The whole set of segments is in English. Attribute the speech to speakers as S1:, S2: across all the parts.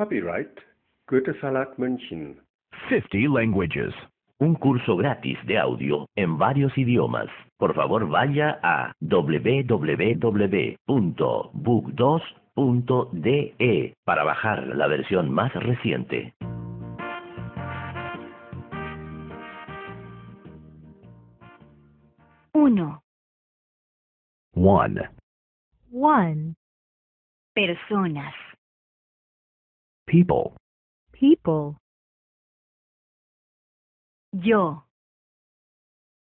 S1: Copyright Goethe Salat München. 50 Languages. Un curso gratis de audio en varios idiomas. Por favor, vaya a www.book2.de e para bajar la versión más reciente. Uno. One. One. Personas. people people yo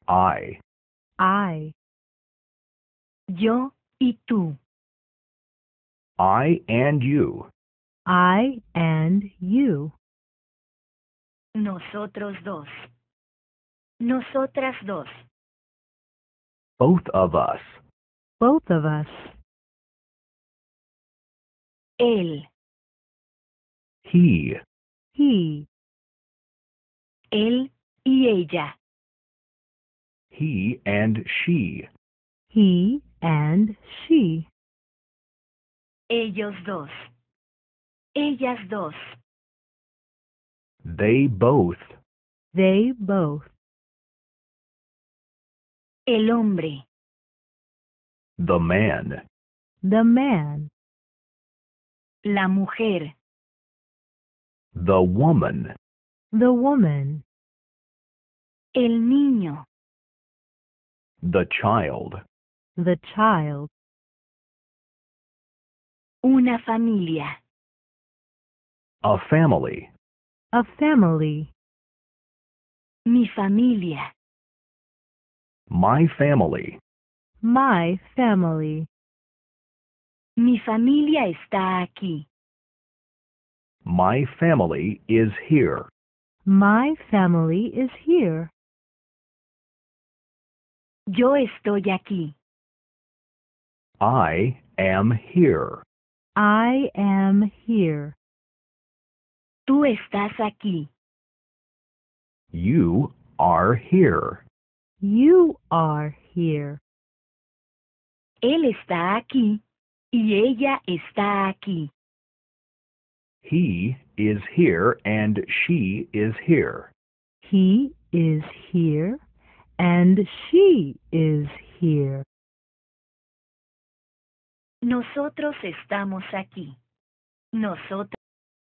S1: I I yo y tú I and you I and you nosotros dos nosotras dos both of us both of us él he. He. Él y ella. He and she. He and she. Ellos dos. Ellas dos. They both. They both. El hombre. The man. The man. La mujer. The woman. The woman. El niño. The child. The child. Una familia. A family. A family. Mi familia. My family. My family. Mi familia está aquí. My family is here. My family is here. Yo estoy aquí. I am here. I am here. Tú estás aquí. You are here. You are here. Él está aquí y ella está aquí. He is here and she is here. He is here and she is here. Nosotros estamos aquí. Nosotros